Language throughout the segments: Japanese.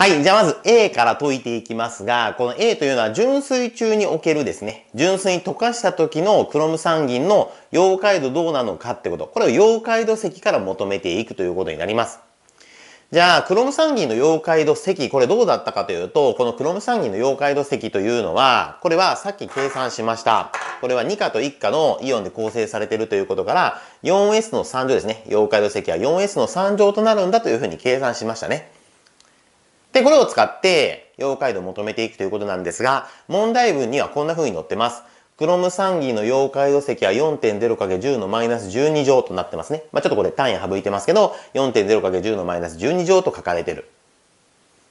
はい。じゃあまず A から解いていきますが、この A というのは純水中におけるですね、純水に溶かした時のクロム酸銀の溶解度どうなのかってこと、これを溶解度積から求めていくということになります。じゃあ、クロム酸銀の溶解度積、これどうだったかというと、このクロム酸銀の溶解度積というのは、これはさっき計算しました。これは2価と1価のイオンで構成されているということから、4S の3乗ですね。溶解度積は 4S の3乗となるんだというふうに計算しましたね。で、これを使って、溶解度を求めていくということなんですが、問題文にはこんな風に載ってます。クロム産議の溶解度積は 4.0×10 のマイナス12乗となってますね。まあ、ちょっとこれ単位省いてますけど、4.0×10 のマイナス12乗と書かれてる。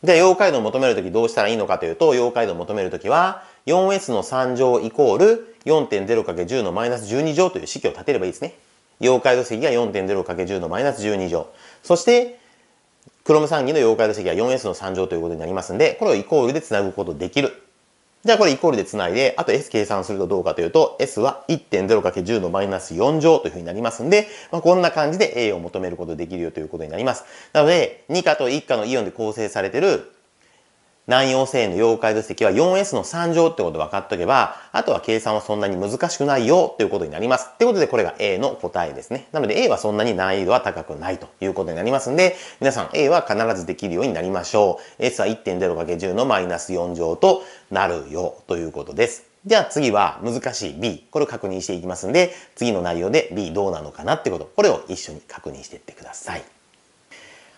で、溶解度を求めるときどうしたらいいのかというと、溶解度を求めるときは、4S の3乗イコール 4.0×10 のマイナス12乗という式を立てればいいですね。溶解度積が 4.0×10 のマイナス12乗。そして、クロム o m 3 2の溶解度積は 4S の3乗ということになりますんで、これをイコールで繋ぐことできる。じゃあこれイコールで繋いで、あと S 計算するとどうかというと、S は 1.0×10 のマイナス4乗というふうになりますんで、まあ、こんな感じで A を求めることできるよということになります。なので、2価と1価のイオンで構成されてる南洋性の妖怪図積は 4S の3乗ってこと分かっとけば、あとは計算はそんなに難しくないよということになります。ってことでこれが A の答えですね。なので A はそんなに難易度は高くないということになりますんで、皆さん A は必ずできるようになりましょう。S は 1.0×10 のマイナス4乗となるよということです。じゃあ次は難しい B。これを確認していきますんで、次の内容で B どうなのかなってこと、これを一緒に確認していってください。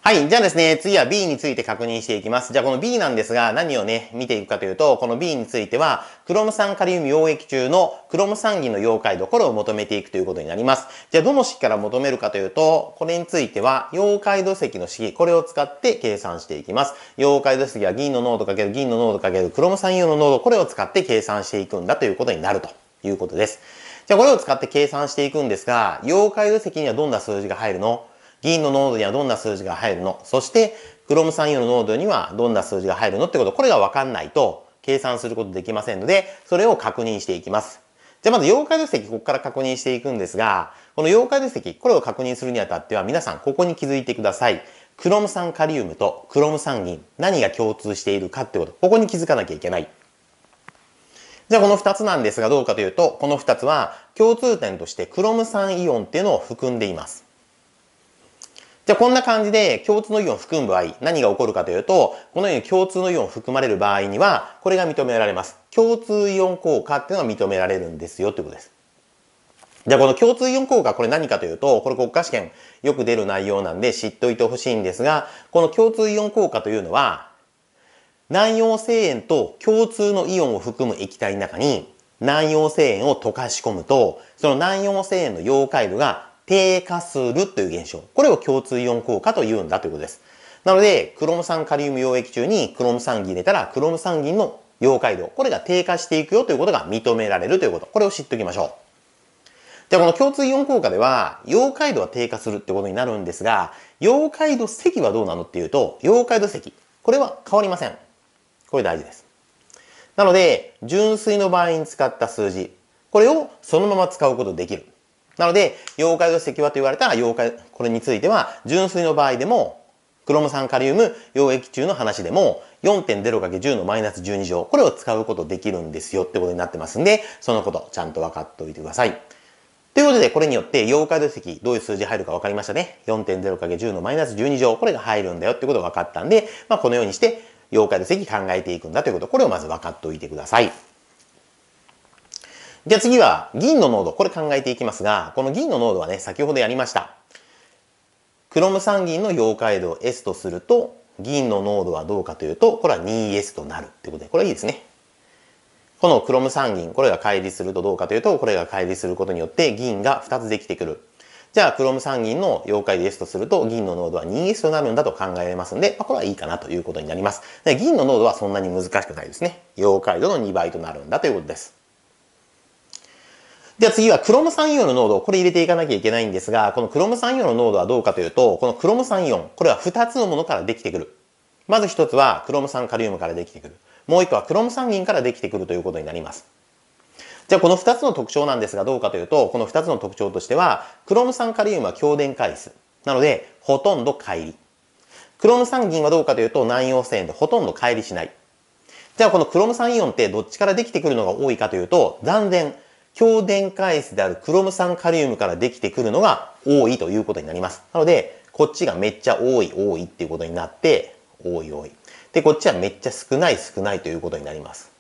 はい。じゃあですね、次は B について確認していきます。じゃあこの B なんですが、何をね、見ていくかというと、この B については、クロム酸カリウム溶液中のクロム酸銀の溶解度、これを求めていくということになります。じゃあどの式から求めるかというと、これについては、溶解度積の式、これを使って計算していきます。溶解度積は銀の濃度かける銀の濃度かけるクロム酸イオンの濃度、これを使って計算していくんだということになるということです。じゃあこれを使って計算していくんですが、溶解度積にはどんな数字が入るの銀の濃度にはどんな数字が入るのそして、クロム酸イオンの濃度にはどんな数字が入るのってこと、これがわかんないと計算することできませんので、それを確認していきます。じゃあまず溶解物石、ここから確認していくんですが、この溶解物石、これを確認するにあたっては皆さんここに気づいてください。クロム酸カリウムとクロム酸銀、何が共通しているかってこと、ここに気づかなきゃいけない。じゃあこの二つなんですがどうかというと、この二つは共通点としてクロム酸イオンっていうのを含んでいます。じゃあこんな感じで共通のイオンを含む場合、何が起こるかというと、このように共通のイオン含まれる場合には、これが認められます。共通イオン効果っていうのが認められるんですよということです。じゃあこの共通イオン効果、これ何かというと、これ国家試験よく出る内容なんで知っておいてほしいんですが、この共通イオン効果というのは、南陽性塩と共通のイオンを含む液体の中に、南陽性塩を溶かし込むと、その南陽性塩の溶解度が低下するという現象。これを共通イオン効果と言うんだということです。なので、クロム酸カリウム溶液中にクロム酸銀入れたら、クロム酸銀の溶解度、これが低下していくよということが認められるということ。これを知っておきましょう。じゃあこの共通イオン効果では、溶解度は低下するってことになるんですが、溶解度積はどうなのっていうと、溶解度積。これは変わりません。これ大事です。なので、純粋の場合に使った数字、これをそのまま使うことできる。なので、溶解度石はと言われたら溶解、これについては、純水の場合でも、クロム酸カリウム溶液中の話でも 4.0×10 のマイナス12乗、これを使うことできるんですよってことになってますんで、そのことちゃんと分かっておいてください。ということで、これによって溶解度石、どういう数字入るか分かりましたね。4.0×10 のマイナス12乗、これが入るんだよってことが分かったんで、まあ、このようにして、溶解度石考えていくんだということ、これをまず分かっておいてください。じゃあ次は銀の濃度。これ考えていきますが、この銀の濃度はね、先ほどやりました。クロム酸銀の溶解度を S とすると、銀の濃度はどうかというと、これは 2S となるってことで、これはいいですね。このクロム酸銀、これが乖離するとどうかというと、これが乖離することによって銀が2つできてくる。じゃあ、クロム酸銀の溶解で S とすると、銀の濃度は 2S となるんだと考えられますんで、まあ、これはいいかなということになります。で銀の濃度はそんなに難しくないですね。溶解度の2倍となるんだということです。ゃあ次はクロム酸イオンの濃度、これ入れていかなきゃいけないんですが、このクロム酸イオンの濃度はどうかというと、このクロム酸イオン、これは2つのものからできてくる。まず1つはクロム酸カリウムからできてくる。もう1個はクロム酸銀からできてくるということになります。じゃあこの2つの特徴なんですがどうかというと、この2つの特徴としては、クロム酸カリウムは強電解質。なので、ほとんど乖離。クロム酸銀はどうかというと、南陽性でほとんど乖離しない。じゃあこのクロム酸イオンってどっちからできてくるのが多いかというと、断然強電解質であるクロム酸カリウムからできてくるのが多いということになります。なので、こっちがめっちゃ多い多いっていうことになって、多い多い。で、こっちはめっちゃ少ない少ないということになります。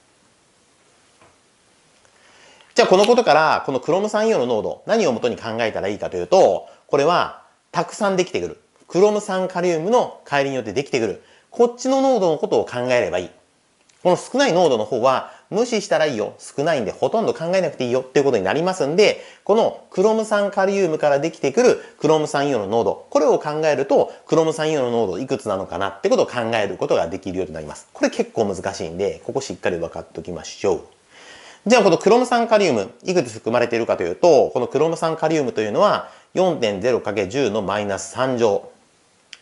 じゃあこのことから、このクロム酸イオンの濃度、何をもとに考えたらいいかというと、これは、たくさんできてくる。クロム酸カリウムの帰りによってできてくる。こっちの濃度のことを考えればいい。この少ない濃度の方は、無視したらいいよ、少ないんでほとんど考えなくていいよっていうことになりますんで、このクロム酸カリウムからできてくるクロム酸イオンの濃度、これを考えると、クロム酸イオンの濃度いくつなのかなってことを考えることができるようになります。これ結構難しいんで、ここしっかり分かっておきましょう。じゃあこのクロム酸カリウム、いくつ含まれているかというと、このクロム酸カリウムというのは 4.0×10 のマイナス3乗。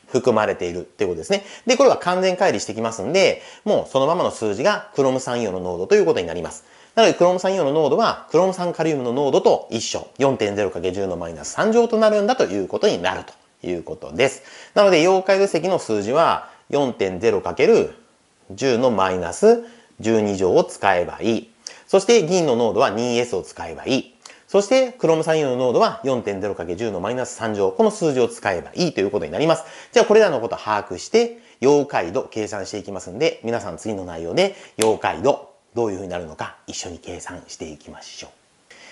含まれているっていうことですね。で、これは完全乖離してきますんで、もうそのままの数字がクロム酸イオンの濃度ということになります。なので、クロム酸イオンの濃度は、クロム酸カリウムの濃度と一緒、4.0×10 のマイナス3乗となるんだということになるということです。なので、溶解物石の数字は、4.0×10 のマイナス12乗を使えばいい。そして、銀の濃度は 2S を使えばいい。そして、クロムサインの濃度は 4.0×10 のマイナス3乗。この数字を使えばいいということになります。じゃあ、これらのことを把握して、溶解度計算していきますんで、皆さん次の内容で、溶解度、どういうふうになるのか、一緒に計算していきましょう。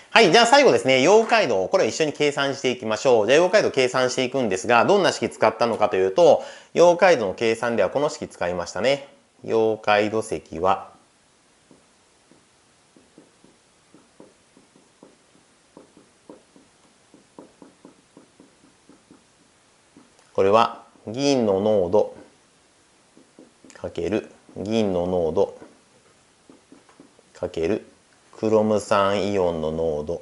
はい。じゃあ最後ですね、溶解度、これ一緒に計算していきましょう。じゃあ溶解度計算していくんですが、どんな式使ったのかというと、溶解度の計算ではこの式使いましたね。溶解度積はこれは銀の濃度かける銀の濃度かけるクロム酸イオンの濃度っ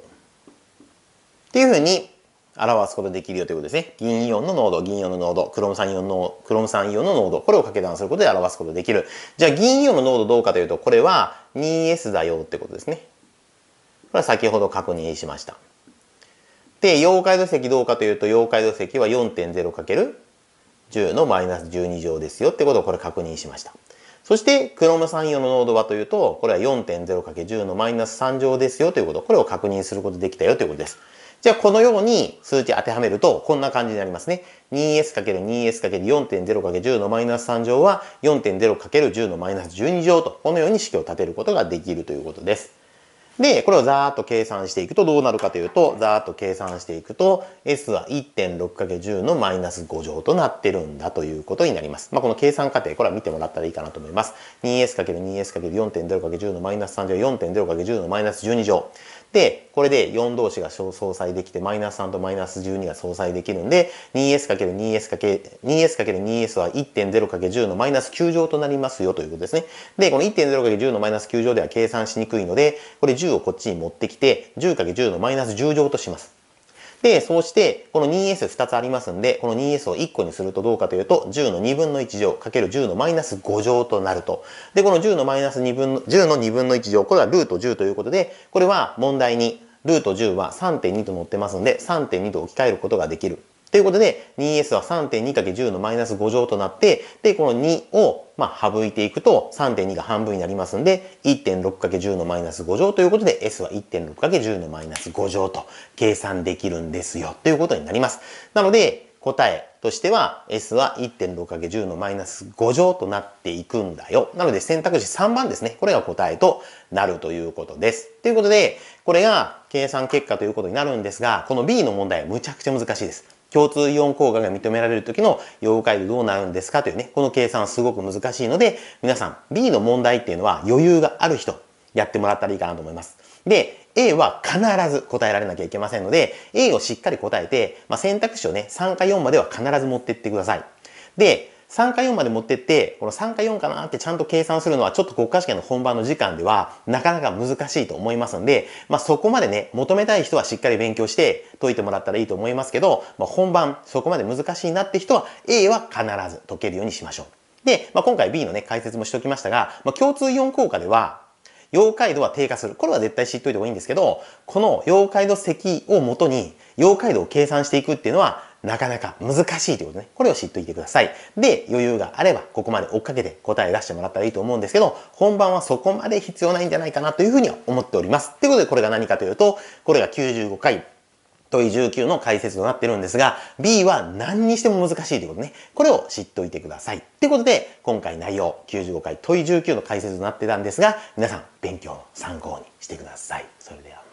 ていうふうに表すことできるよということですね。銀イオンの濃度、銀イオンの濃度、クロム酸イオンの、クロム酸イオンの濃度、これを掛け算することで表すことできる。じゃあ銀イオンの濃度どうかというと、これは 2S だよってことですね。これは先ほど確認しました。で、溶解度石どうかというと、溶解度石は 4.0×10 のマイナス12乗ですよってことをこれ確認しました。そして、クロム酸用の濃度はというと、これは 4.0×10 のマイナス3乗ですよということ、これを確認することできたよということです。じゃあ、このように数値当てはめると、こんな感じになりますね。2s×2s×4.0×10 のマイナス3乗は 4.0×10 のマイナス12乗と、このように式を立てることができるということです。で、これをざーっと計算していくとどうなるかというと、ざーっと計算していくと、S は 1.6×10 のマイナス5乗となってるんだということになります。まあ、この計算過程、これは見てもらったらいいかなと思います。2S×2S×4.0×10 のマイナス3乗、4.0×10 のマイナス12乗。で、これで4同士が相殺できて、マイナス3とマイナス12が相殺できるんで、2s×2s×2s×2s は 1.0×10 のマイナス9乗となりますよということですね。で、この 1.0×10 のマイナス9乗では計算しにくいので、これ10をこっちに持ってきて、10×10 のマイナス10乗とします。で、そうして、この 2s2 つありますんで、この 2s を1個にするとどうかというと、10の2分の1乗かける10のマイナス5乗となると。で、この10のマイナス2分の、10の2分の1乗、これはルート10ということで、これは問題に、ルート10は3.2と載ってますんで、3.2と置き換えることができるということで、2s は 3.2×10 のマイナス5乗となって、で、この2を、まあ、省いていくと、3.2が半分になりますんで、1.6×10 のマイナス5乗ということで、s は 1.6×10 のマイナス5乗と計算できるんですよ、ということになります。なので、答えとしては S は 1.6×10 のマイナス5乗となっていくんだよ。なので選択肢3番ですね。これが答えとなるということです。ということで、これが計算結果ということになるんですが、この B の問題はむちゃくちゃ難しいです。共通イオン効果が認められる時の溶解度どうなるんですかというね、この計算はすごく難しいので、皆さん B の問題っていうのは余裕がある人、やってもらったらいいかなと思います。で、A は必ず答えられなきゃいけませんので、A をしっかり答えて、まあ、選択肢をね、3か4までは必ず持ってってください。で、3か4まで持ってって、この3か4かなってちゃんと計算するのはちょっと国家試験の本番の時間ではなかなか難しいと思いますので、まあそこまでね、求めたい人はしっかり勉強して解いてもらったらいいと思いますけど、まあ本番そこまで難しいなって人は A は必ず解けるようにしましょう。で、まあ、今回 B のね、解説もしておきましたが、まあ、共通4効果では、溶解度は低下する。これは絶対知っといた方がいいんですけど、この溶解度積をもとに、溶解度を計算していくっていうのは、なかなか難しいということね。これを知っておいてください。で、余裕があれば、ここまで追っかけて答え出してもらったらいいと思うんですけど、本番はそこまで必要ないんじゃないかなというふうには思っております。ということで、これが何かというと、これが95回問い19の解説となってるんですが、B は何にしても難しいということね。これを知っておいてください。ということで、今回内容95回問い19の解説となってたんですが、皆さん勉強の参考にしてください。それでは。